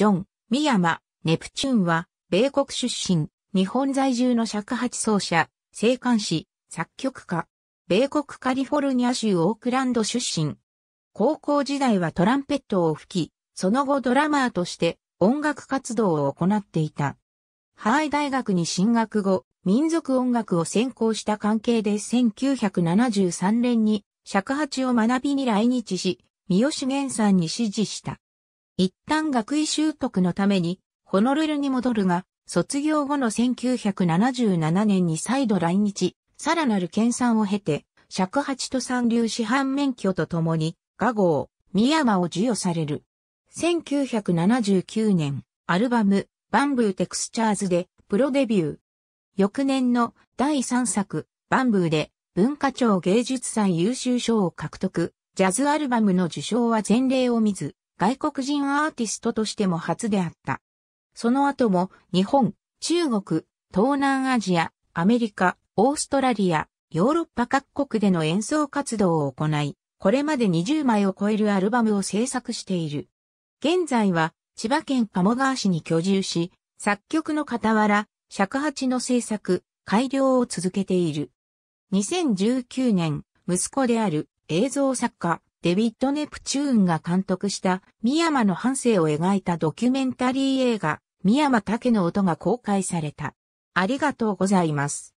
ジョン、ミヤマ、ネプチューンは、米国出身、日本在住の尺八奏者、生還師、作曲家。米国カリフォルニア州オークランド出身。高校時代はトランペットを吹き、その後ドラマーとして音楽活動を行っていた。ハワイ大学に進学後、民族音楽を専攻した関係で1973年に尺八を学びに来日し、三好玄さんに指示した。一旦学位習得のために、ホノルルに戻るが、卒業後の1977年に再度来日、さらなる研鑽を経て、尺八と三流師範免許とともに、画号、三山を授与される。1979年、アルバム、バンブーテクスチャーズで、プロデビュー。翌年の第3作、バンブーで、文化庁芸術祭優秀賞を獲得、ジャズアルバムの受賞は前例を見ず、外国人アーティストとしても初であった。その後も日本、中国、東南アジア、アメリカ、オーストラリア、ヨーロッパ各国での演奏活動を行い、これまで20枚を超えるアルバムを制作している。現在は千葉県鴨川市に居住し、作曲の傍ら、尺八の制作、改良を続けている。2019年、息子である映像作家、デビッド・ネプチューンが監督した深山の半生を描いたドキュメンタリー映画、深山竹の音が公開された。ありがとうございます。